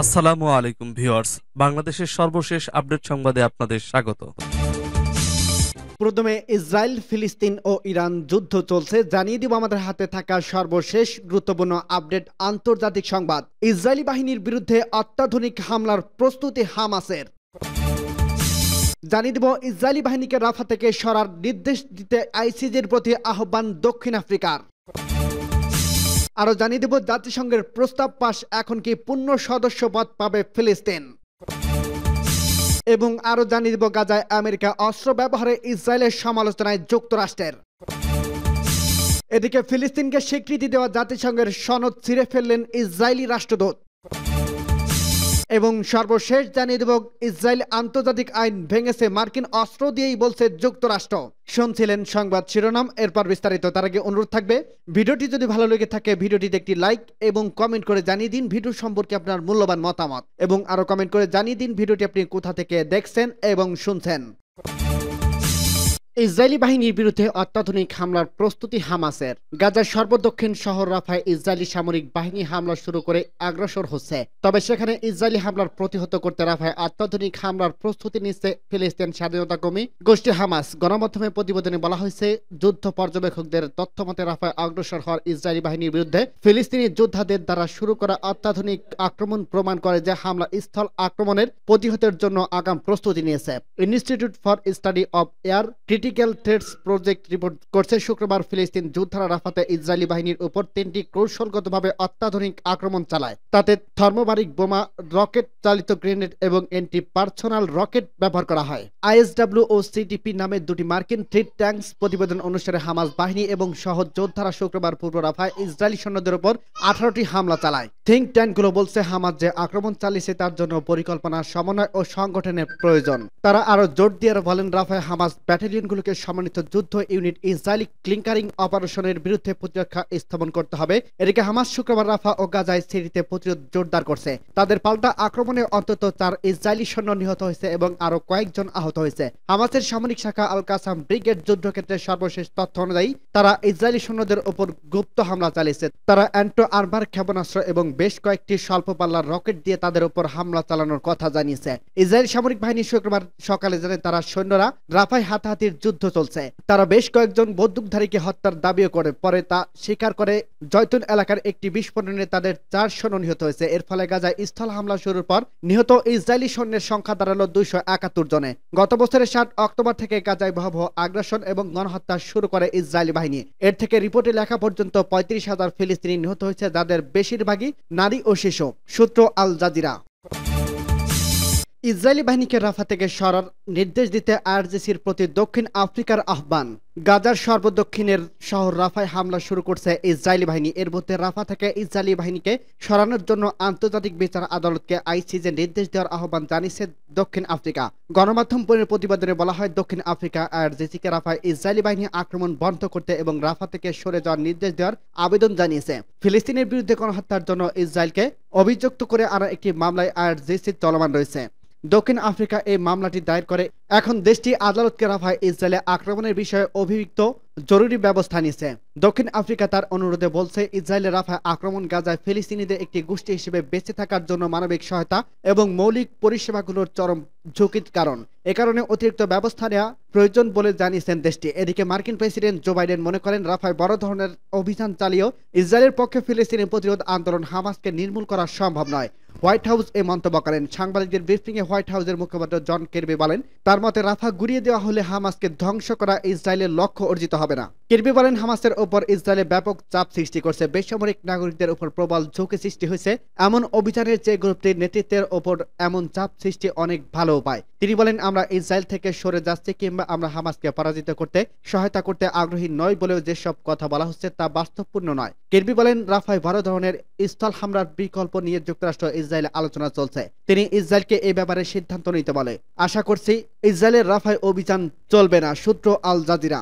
আসসালামু আলাইকুম ভিউয়ার্স বাংলাদেশের সর্বশেষ আপডেট সংবাদে আপনাদের স্বাগত প্রথমে ইসরায়েল ফিলিস্তিন ও ইরান যুদ্ধ চলছে জানিয়ে দিব আমাদের হাতে থাকা সর্বশেষ গুরুত্বপূর্ণ আপডেট আন্তর্জাতিক সংবাদ ইসরায়েলি বাহিনীর বিরুদ্ধে অত্যাধুনিক হামলার প্রস্তুতি হামাসের জানিয়ে দিব ইসরায়েলি বাহিনীকে রাফা থেকে সরার নির্দেশ দিতে আইসিজির প্রতি আহ্বান দক্ষিণ আফ্রিকার আরো জানিয়ে দেব জাতিসংঘের প্রস্তাব পাশ এখন কি পূর্ণ সদস্য পদ পাবে ফিলিস্তিন এবং আরো জানিয়ে দেব গাজায় আমেরিকা অস্ত্র ব্যবহারে ইসরায়েলের সমালোচনায় যুক্তরাষ্ট্রের এদিকে ফিলিস্তিনকে স্বীকৃতি দেওয়া জাতিসংঘের সনদ ছিঁড়ে ফেললেন ইসরায়েলি রাষ্ট্রদূত এবং সর্বশেষ জানিয়ে দেব ইসরায়েল আন্তর্জাতিক আইন ভেঙেছে মার্কিন অস্ত্র দিয়েই বলছে যুক্তরাষ্ট্র শুনছিলেন সংবাদ শিরোনাম এরপর বিস্তারিত তার আগে অনুরোধ থাকবে ভিডিওটি যদি ভালো লেগে থাকে ভিডিওটিতে একটি লাইক এবং কমেন্ট করে জানিয়ে দিন ভিডিও সম্পর্কে আপনার মূল্যবান মতামত এবং আরও কমেন্ট করে জানিয়ে দিন ভিডিওটি আপনি কোথা থেকে দেখছেন এবং শুনছেন ইসরায়েলি বাহিনীর বিরুদ্ধে অত্যাধুনিক হামলার প্রস্তুতি হামাসের গাজার সর্বদক্ষিণ শহর রাফায় ইসরায়েলি সামরিক বাহিনী হামলা শুরু করে অগ্রসর হচ্ছে তবে সেখানে ইসরায়েলি হামলার প্রতিহত করতে রাফায় অত্যাধুনিক হামলার প্রস্তুতি নিচ্ছে ফিলিস্তিন স্বাধীনতা কর্মী গোষ্ঠী হামাস গণমাধ্যমে প্রতিবেদনে বলা হয়েছে যুদ্ধ পর্যবেক্ষকদের তথ্যমতে রাফায় অগ্রসর হওয়ার ইসরায়েলি বাহিনীর বিরুদ্ধে ফিলিস্তিনি যোদ্ধাদের দ্বারা শুরু করা অত্যাধুনিক আক্রমণ প্রমাণ করে যে হামলা স্থল আক্রমণের প্রতিহতের জন্য আগাম প্রস্তুতি নিয়েছে Institute for Study of Air Critical Threats Project report করছে শুক্রবার ফিলিস্তিন যোদ্ধারা রাফাতে ইসরায়েলি বাহিনীর উপর তিনটি কৌশলগতভাবে অত্যাধুনিক আক্রমণ চালায় তাতে থার্মোবারিক বোমা রকেট চালিত গ্রেনেড এবং এন্টি পার্সোনাল রকেট ব্যবহার করা হয় আইএসডাব্লিউ ও সিটিপি নামে দুটি মার্কিন থ্রিট ট্যাঙ্কস প্রতিবেদন অনুসারে হামাজ বাহিনী এবং সহজ যোদ্ধারা শুক্রবার পূর্ব রাফায় ইসরায়েলি সৈন্যদের উপর আঠারোটি হামলা চালায় থিঙ্ক ট্যাঙ্কগুলো বলছে হামাজ যে আক্রমণ চালিয়েছে তার জন্য পরিকল্পনা সমন্বয় ও সংগঠনের প্রয়োজন তারা আরো জোর দিয়ে বলেন রাফায় হামাজ ব্যাটালিয়ন রাষ্ট্রগুলোকে সমন্বিত যুদ্ধ ইউনিট ইসরায়েলি ক্লিংকারিং অপারেশনের বিরুদ্ধে প্রতিরক্ষা স্থাপন করতে হবে এদিকে হামাস শুক্রবার রাফা ও গাজায় সিরিতে প্রতিরোধ জোরদার করছে তাদের পাল্টা আক্রমণে অন্তত চার ইসরায়েলি সৈন্য নিহত হয়েছে এবং আরো কয়েকজন আহত হয়েছে হামাসের সামরিক শাখা আল কাসাম ব্রিগেড যুদ্ধক্ষেত্রে সর্বশেষ তথ্য অনুযায়ী তারা ইসরায়েলি সৈন্যদের উপর গুপ্ত হামলা চালিয়েছে তারা অ্যান্টো আর্মার ক্ষেপণাস্ত্র এবং বেশ কয়েকটি স্বল্প পাল্লার রকেট দিয়ে তাদের উপর হামলা চালানোর কথা জানিয়েছে ইসরায়েল সামরিক বাহিনী শুক্রবার সকালে জানে তারা সৈন্যরা রাফায় হাতাহাতির যুদ্ধ চলছে তারা বেশ কয়েকজন বন্দুকধারীকে হত্যার দাবিও করে পরে তা স্বীকার করে জয়তুন এলাকার একটি বিস্ফোরণে তাদের চার সৈন্য নিহত হয়েছে এর ফলে গাজায় স্থল হামলা শুরুর পর নিহত ইসরায়েলি সৈন্যের সংখ্যা দাঁড়ালো দুইশো একাত্তর জনে গত বছরের সাত অক্টোবর থেকে গাজায় ভয়াবহ আগ্রাসন এবং গণহত্যা শুরু করে ইসরায়েলি বাহিনী এর থেকে রিপোর্টে লেখা পর্যন্ত পঁয়ত্রিশ হাজার ফিলিস্তিনি নিহত হয়েছে যাদের বেশিরভাগই নারী ও শিশু সূত্র আল জাজিরা ইসরায়েলি বাহিনীকে রাফা থেকে সরার নির্দেশ দিতে আরজেসির প্রতি দক্ষিণ আফ্রিকার আহ্বান গাজার সর্বদক্ষিণের শহর রাফায় হামলা শুরু করছে ইসরায়েলি বাহিনী এর মধ্যে রাফা থেকে ইসরায়েলি বাহিনীকে সরানোর জন্য আন্তর্জাতিক বিচার আদালতকে আইসিজে নির্দেশ দেওয়ার আহ্বান জানিয়েছে দক্ষিণ আফ্রিকা গণমাধ্যম প্রতিবেদনে বলা হয় দক্ষিণ আফ্রিকা আরজেসিকে রাফায় ইসরায়েলি বাহিনী আক্রমণ বন্ধ করতে এবং রাফা থেকে সরে যাওয়ার নির্দেশ দেওয়ার আবেদন জানিয়েছে ফিলিস্তিনের বিরুদ্ধে গণহত্যার জন্য ইসরায়েলকে অভিযুক্ত করে আনা একটি মামলায় আরজেসি চলমান রয়েছে দক্ষিণ আফ্রিকা এই মামলাটি দায়ের করে এখন দেশটি আদালতকে রাফায় ইসরায়েলে আক্রমণের বিষয়ে অভিযুক্ত জরুরি ব্যবস্থা নিছে দক্ষিণ আফ্রিকা তার অনুরোধে বলছে ইসরায়েলে রাফায় আক্রমণ গাজায় ফিলিস্তিনিদের একটি গোষ্ঠী হিসেবে বেঁচে থাকার জন্য মানবিক সহায়তা এবং মৌলিক পরিষেবাগুলোর চরম ঝুঁকির কারণ এ কারণে অতিরিক্ত ব্যবস্থা নেওয়া প্রয়োজন বলে জানিয়েছেন দেশটি এদিকে মার্কিন প্রেসিডেন্ট জো বাইডেন মনে করেন রাফায় বড় ধরনের অভিযান চালিয়েও ইসরায়েলের পক্ষে ফিলিস্তিনি প্রতিরোধ আন্দোলন হামাসকে নির্মূল করা সম্ভব নয় হোয়াইট হাউস এ মন্তব্য করেন সাংবাদিকদের ব্রিফিংয়ে হোয়াইট হাউসের মুখপাত্র জন কেরবি বলেন তার মতে রাফা গুড়িয়ে দেওয়া হলে হামাসকে ধ্বংস করা ইসরায়েলের লক্ষ্য অর্জিত হবে না কিরবি বলেন হামাসের ওপর ইসরায়েলে ব্যাপক চাপ সৃষ্টি করছে বেসামরিক নাগরিকদের উপর প্রবল ঝুঁকি সৃষ্টি হয়েছে এমন অভিযানের যে গ্রুপটির নেতৃত্বের ওপর এমন চাপ সৃষ্টি অনেক ভালো উপায় তিনি বলেন আমরা ইসরায়েল থেকে সরে যাচ্ছি কিংবা আমরা হামাসকে পরাজিত করতে সহায়তা করতে আগ্রহী নয় বলেও যেসব কথা বলা হচ্ছে তা বাস্তবপূর্ণ নয় কিরবি বলেন রাফাই বড় ধরনের স্থল হামলার বিকল্প নিয়ে যুক্তরাষ্ট্র ইসরায়েলে আলোচনা চলছে তিনি ইসরায়েলকে এ ব্যাপারে সিদ্ধান্ত নিতে বলে আশা করছি ইসরায়েলের রাফাই অভিযান চলবে না সূত্র আল জাজিরা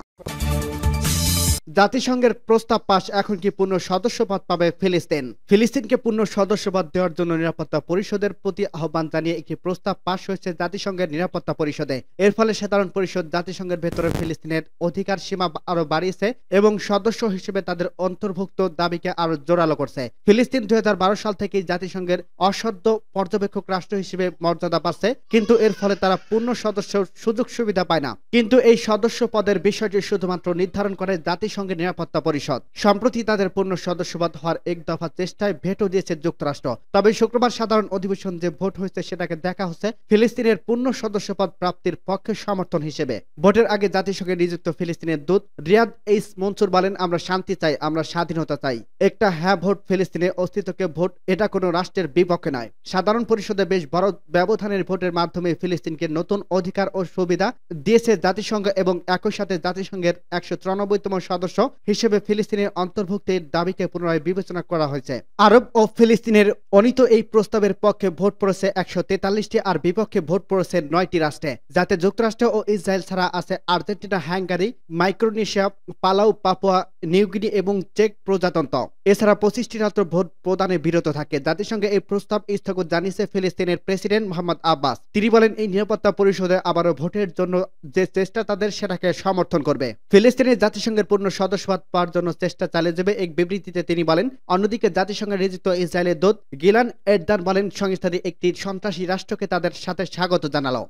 জাতিসংঘের প্রস্তাব পাশ এখন কি পূর্ণ সদস্যপদ পাবে ফিলিস্তিন ফিলিস্তিনকে পূর্ণ সদস্যপদ দেওয়ার জন্য নিরাপত্তা পরিষদের প্রতি আহ্বান জানিয়ে একটি প্রস্তাব পাশ হয়েছে জাতিসংঘের নিরাপত্তা পরিষদে এর ফলে সাধারণ পরিষদ জাতিসংঘের ভেতরে ফিলিস্তিনের অধিকার সীমা আরো বাড়িয়েছে এবং সদস্য হিসেবে তাদের অন্তর্ভুক্ত দাবিকে আরো জোরালো করছে ফিলিস্তিন দুই সাল থেকে জাতিসংঘের অসদ্য পর্যবেক্ষক রাষ্ট্র হিসেবে মর্যাদা পাচ্ছে কিন্তু এর ফলে তারা পূর্ণ সদস্য সুযোগ সুবিধা পায় না কিন্তু এই সদস্য পদের বিষয়টি শুধুমাত্র নির্ধারণ করে জাতিসংঘ জাতিসংঘের নিরাপত্তা পরিষদ সম্প্রতি তাদের পূর্ণ সদস্যপদ হওয়ার এক দফা চেষ্টায় ভেটো দিয়েছে যুক্তরাষ্ট্র তবে শুক্রবার সাধারণ অধিবেশন যে ভোট হয়েছে সেটাকে দেখা হচ্ছে ফিলিস্তিনের পূর্ণ সদস্যপদ প্রাপ্তির পক্ষে সমর্থন হিসেবে ভোটের আগে জাতিসংঘে নিযুক্ত ফিলিস্তিনের দূত রিয়াদ এইস মনসুর বলেন আমরা শান্তি চাই আমরা স্বাধীনতা চাই একটা হ্যাঁ ভোট ফিলিস্তিনের অস্তিত্বকে ভোট এটা কোনো রাষ্ট্রের বিপক্ষে নয় সাধারণ পরিষদে বেশ বড় ব্যবধানের ভোটের মাধ্যমে ফিলিস্তিনকে নতুন অধিকার ও সুবিধা দিয়েছে জাতিসংঘ এবং একই সাথে জাতিসংঘের একশো তম সদস্য সদস্য হিসেবে ফিলিস্তিনের অন্তর্ভুক্তির দাবিকে পুনরায় বিবেচনা করা হয়েছে আরব ও ফিলিস্তিনের অনিত এই প্রস্তাবের পক্ষে ভোট পড়েছে একশো তেতাল্লিশটি আর বিপক্ষে ভোট পড়েছে নয়টি রাষ্ট্রে যাতে যুক্তরাষ্ট্র ও ইসরায়েল ছাড়া আছে Argentina Hungary Micronesia Palau Papua New Guinea এবং চেক প্রজাতন্ত্র এছাড়া পঁচিশটি রাষ্ট্র ভোট প্রদানে বিরত থাকে জাতিসংঘে এই প্রস্তাব স্থগিত জানিয়েছে ফিলিস্তিনের প্রেসিডেন্ট মোহাম্মদ আব্বাস তিনি বলেন এই নিরাপত্তা পরিষদে আবারও ভোটের জন্য যে চেষ্টা তাদের সেটাকে সমর্থন করবে ফিলিস্তিনের জাতিসংঘের পূর্ণ সদস্যপদ পাওয়ার জন্য চেষ্টা চালিয়ে যাবে এক বিবৃতিতে তিনি বলেন অন্যদিকে জাতিসংঘের নিযুক্ত ইসরায়েলের দূত গিলান এডদার বলেন সংস্থাটি একটি সন্ত্রাসী রাষ্ট্রকে তাদের সাথে স্বাগত জানালো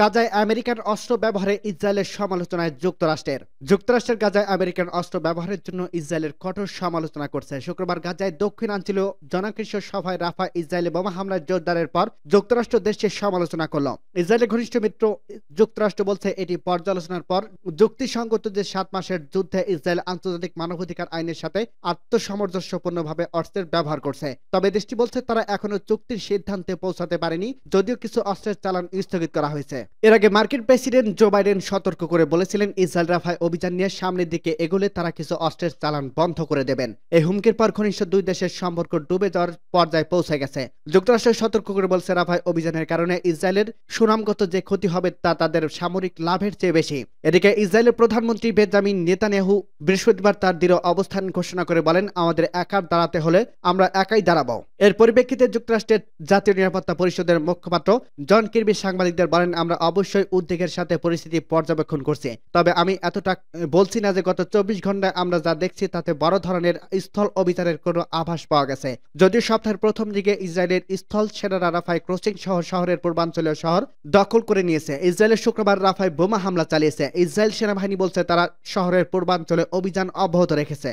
গাজায় আমেরিকান অস্ত্র ব্যবহারে ইসরায়েলের সমালোচনায় যুক্তরাষ্ট্রের যুক্তরাষ্ট্রের গাজায় আমেরিকান অস্ত্র ব্যবহারের জন্য ইসরায়েলের কঠোর সমালোচনা করছে শুক্রবার গাজায় দক্ষিণাঞ্চলীয় জনকৃষ্ণ সভায় রাফা ইসরায়েলে বোমা হামলায় জোরদারের পর যুক্তরাষ্ট্র দেশটির সমালোচনা করল ইসরায়েলের ঘনিষ্ঠ মিত্র যুক্তরাষ্ট্র বলছে এটি পর্যালোচনার পর যুক্তিসঙ্গত যে সাত মাসের যুদ্ধে ইসরায়েল আন্তর্জাতিক মানবাধিকার আইনের সাথে আত্মসামঞ্জস্যপূর্ণভাবে অস্ত্রের ব্যবহার করছে তবে দেশটি বলছে তারা এখনো চুক্তির সিদ্ধান্তে পৌঁছাতে পারেনি যদিও কিছু অস্ত্রের চালান স্থগিত করা হয়েছে এর আগে মার্কিন প্রেসিডেন্ট জো বাইডেন সতর্ক করে বলেছিলেন ইসরায়েল রাফায় অভিযান নিয়ে সামনের দিকে এগোলে তারা কিছু অস্ত্রের চালান বন্ধ করে দেবেন এই হুমকির পর ঘনিষ্ঠ দুই দেশের সম্পর্ক ডুবে যাওয়ার পর্যায়ে পৌঁছে গেছে যুক্তরাষ্ট্র সতর্ক করে বলছে রাফায় অভিযানের কারণে ইসরায়েলের সুনামগত যে ক্ষতি হবে তা তাদের সামরিক লাভের চেয়ে বেশি এদিকে ইসরায়েলের প্রধানমন্ত্রী বেঞ্জামিন নেতানিয়াহু বৃহস্পতিবার তার দৃঢ় অবস্থান ঘোষণা করে বলেন আমাদের একার দাঁড়াতে হলে আমরা একাই দাঁড়াবো এর পরিপ্রেক্ষিতে যুক্তরাষ্ট্রের জাতীয় নিরাপত্তা পরিষদের মুখপাত্র জন কির্বি সাংবাদিকদের বলেন আমরা অবশ্যই উদ্বেগের সাথে পরিস্থিতি পর্যবেক্ষণ করছি তবে আমি এতটা বলছি না যে গত চব্বিশ ঘন্টায় আমরা যা দেখছি তাতে বড় ধরনের স্থল অভিযানের কোনো আভাস পাওয়া গেছে যদিও সপ্তাহের প্রথম দিকে ইসরায়েলের স্থল সেনা রাফায় ক্রসিং সহ শহরের পূর্বাঞ্চলীয় শহর দখল করে নিয়েছে ইসরায়েলের শুক্রবার রাফায় বোমা হামলা চালিয়েছে ইসরায়েল সেনাবাহিনী বলছে তারা শহরের পূর্বাঞ্চলে অভিযান অব্যাহত রেখেছে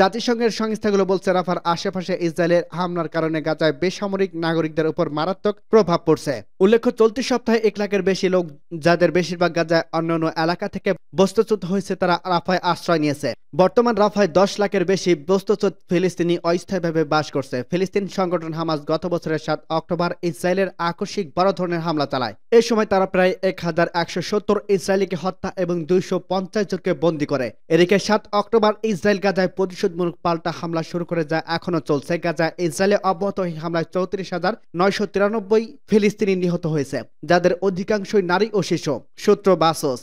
জাতিসংঘের সংস্থাগুলো বলছে রাফার আশেপাশে ইসরায়েলের হামলার কারণে গাজায় বেসামরিক নাগরিকদের উপর মারাত্মক প্রভাব পড়ছে উল্লেখ্য চলতি সপ্তাহে এক লাখের বেশি লোক যাদের বেশিরভাগ গাজায় অন্যান্য এলাকা থেকে বস্তুচ্যুত হয়েছে তারা রাফায় আশ্রয় নিয়েছে বর্তমান রাফায় দশ লাখের বেশি বস্তুচ্যুত ফিলিস্তিনি অস্থায়ীভাবে বাস করছে ফিলিস্তিন সংগঠন হামাজ গত বছরের সাত অক্টোবর ইসরায়েলের আকস্মিক বড় ধরনের হামলা চালায় এ সময় তারা প্রায় এক হাজার একশো সত্তর ইসরায়েলিকে হত্যা এবং দুইশো পঞ্চাশ জনকে বন্দী করে এদিকে সাত অক্টোবর ইসরায়েল গাজায় প্রতিশোধমূলক পাল্টা হামলা শুরু করে যা এখনও চলছে গাজা ইসরায়েলে অব্যাহত এই হামলায় চৌত্রিশ হাজার নয়শো তিরানব্বই ফিলিস্তিনি নিহত হয়েছে যাদের অধিকাংশই নারী ও শিশু সূত্র বাসস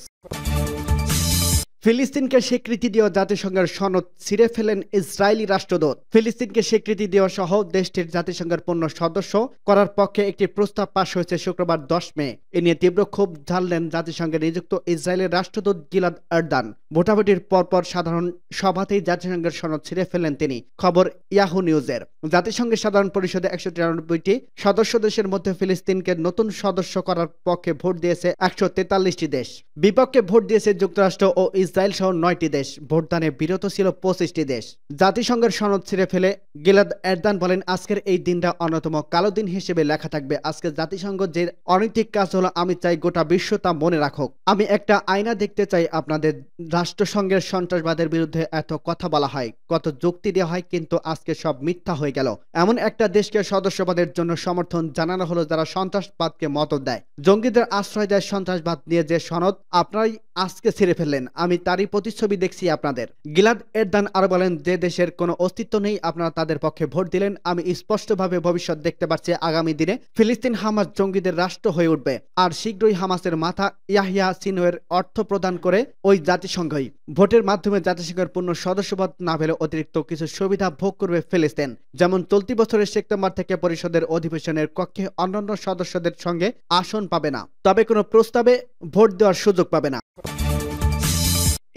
ফিলিস্তিনকে স্বীকৃতি দেওয়া জাতিসংঘের সনদ ছিঁড়ে ফেলেন ইসরায়েলি রাষ্ট্রদূত ফিলিস্তিনকে স্বীকৃতি দেওয়া সহ দেশটির জাতিসংঘের পূর্ণ সদস্য করার পক্ষে একটি প্রস্তাব পাশ হয়েছে শুক্রবার দশ মে এ নিয়ে তীব্র ক্ষোভ ঢাললেন জাতিসংঘে নিযুক্ত ইসরায়েলের রাষ্ট্রদূত গিলাদ আর্দান ভোটাভুটির পরপর সাধারণ সভাতেই জাতিসংঘের সনদ ছিঁড়ে ফেলেন তিনি খবর ইয়াহু নিউজের জাতিসংঘের সাধারণ পরিষদে একশো তিরানব্বইটি সদস্য দেশের মধ্যে ফিলিস্তিনকে নতুন সদস্য করার পক্ষে ভোট দিয়েছে একশো তেতাল্লিশটি দেশ বিপক্ষে ভোট দিয়েছে যুক্তরাষ্ট্র ও ইসরায়েল ইসরায়েল সহ নয়টি দেশ ভোটদানে বিরত ছিল পঁচিশটি দেশ জাতিসংঘের সনদ ছিঁড়ে ফেলে গিলাদ এরদান বলেন আজকের এই দিনটা অন্যতম কালো দিন হিসেবে লেখা থাকবে আজকে জাতিসংঘ যে অনৈতিক কাজ হলো আমি চাই গোটা বিশ্ব তা মনে রাখুক আমি একটা আয়না দেখতে চাই আপনাদের রাষ্ট্রসংঘের সন্ত্রাসবাদের বিরুদ্ধে এত কথা বলা হয় কত যুক্তি দেওয়া হয় কিন্তু আজকে সব মিথ্যা হয়ে গেল এমন একটা দেশকে সদস্যবাদের জন্য সমর্থন জানানো হলো যারা সন্ত্রাসবাদকে মত দেয় জঙ্গিদের আশ্রয় দেয় সন্ত্রাসবাদ নিয়ে যে সনদ আপনারাই আজকে ছেড়ে ফেললেন আমি তারই প্রতিচ্ছবি দেখছি আপনাদের গিলাদ এরদান আর বলেন যে দেশের কোনো অস্তিত্ব নেই আপনারা তাদের পক্ষে ভোট দিলেন আমি স্পষ্টভাবে ভবিষ্যৎ দেখতে পাচ্ছি আগামী দিনে ফিলিস্তিন হামাস জঙ্গিদের রাষ্ট্র হয়ে উঠবে আর শীঘ্রই হামাসের মাথা ইয়াহিয়া সিনোয়ের অর্থ প্রদান করে ওই জাতিসংঘই ভোটের মাধ্যমে জাতিসংঘের পূর্ণ সদস্যপদ না পেলে অতিরিক্ত কিছু সুবিধা ভোগ করবে ফিলিস্তিন যেমন চলতি বছরের সেপ্টেম্বর থেকে পরিষদের অধিবেশনের কক্ষে অন্যান্য সদস্যদের সঙ্গে আসন পাবে না তবে কোনো প্রস্তাবে ভোট দেওয়ার সুযোগ পাবে না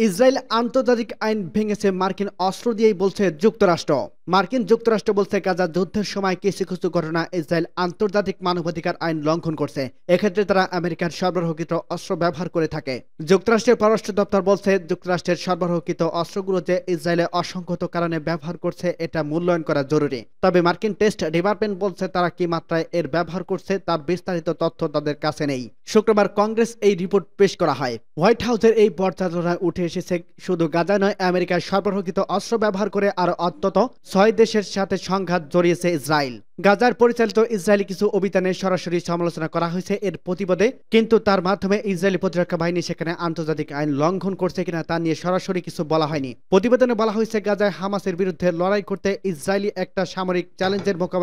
ইসরায়েল আন্তর্জাতিক আইন ভেঙেছে মার্কিন অস্ত্র দিয়েই বলছে যুক্তরাষ্ট্র মার্কিন যুক্তরাষ্ট্র বলছে গাজা যুদ্ধের সময় কিছু কিছু ঘটনা ইসরায়েল আন্তর্জাতিক মানবাধিকার আইন লঙ্ঘন করছে এক্ষেত্রে তারা আমেরিকার সরবরাহকৃত অস্ত্র ব্যবহার করে থাকে যুক্তরাষ্ট্রের পররাষ্ট্র দপ্তর বলছে যুক্তরাষ্ট্রের সরবরাহকৃত অস্ত্রগুলো যে ইসরায়েলে অসংগত কারণে ব্যবহার করছে এটা মূল্যায়ন করা জরুরি তবে মার্কিন টেস্ট ডিপার্টমেন্ট বলছে তারা কি মাত্রায় এর ব্যবহার করছে তার বিস্তারিত তথ্য তাদের কাছে নেই শুক্রবার কংগ্রেস এই রিপোর্ট পেশ করা হয় হোয়াইট হাউসের এই পর্যালোচনায় উঠে এসেছে শুধু গাজা নয় আমেরিকার সরবরাহকৃত অস্ত্র ব্যবহার করে আর অন্তত ছয় দেশের সাথে সংঘাত জড়িয়েছে ইসরায়েল গাজার পরিচালিত ইসরায়েলি কিছু অভিযানের সরাসরি সমালোচনা করা হয়েছে এর প্রতিবাদে কিন্তু তার মাধ্যমে ইসরায়েলি প্রতিরক্ষা বাহিনী সেখানে আন্তর্জাতিক আইন লঙ্ঘন করছে কিনা তা নিয়ে সরাসরি কিছু বলা হয়নি প্রতিবেদনে বলা হয়েছে গাজায় হামাসের বিরুদ্ধে লড়াই করতে ইসরায়েলি একটা সামরিক চ্যালেঞ্জের মোকাবেলা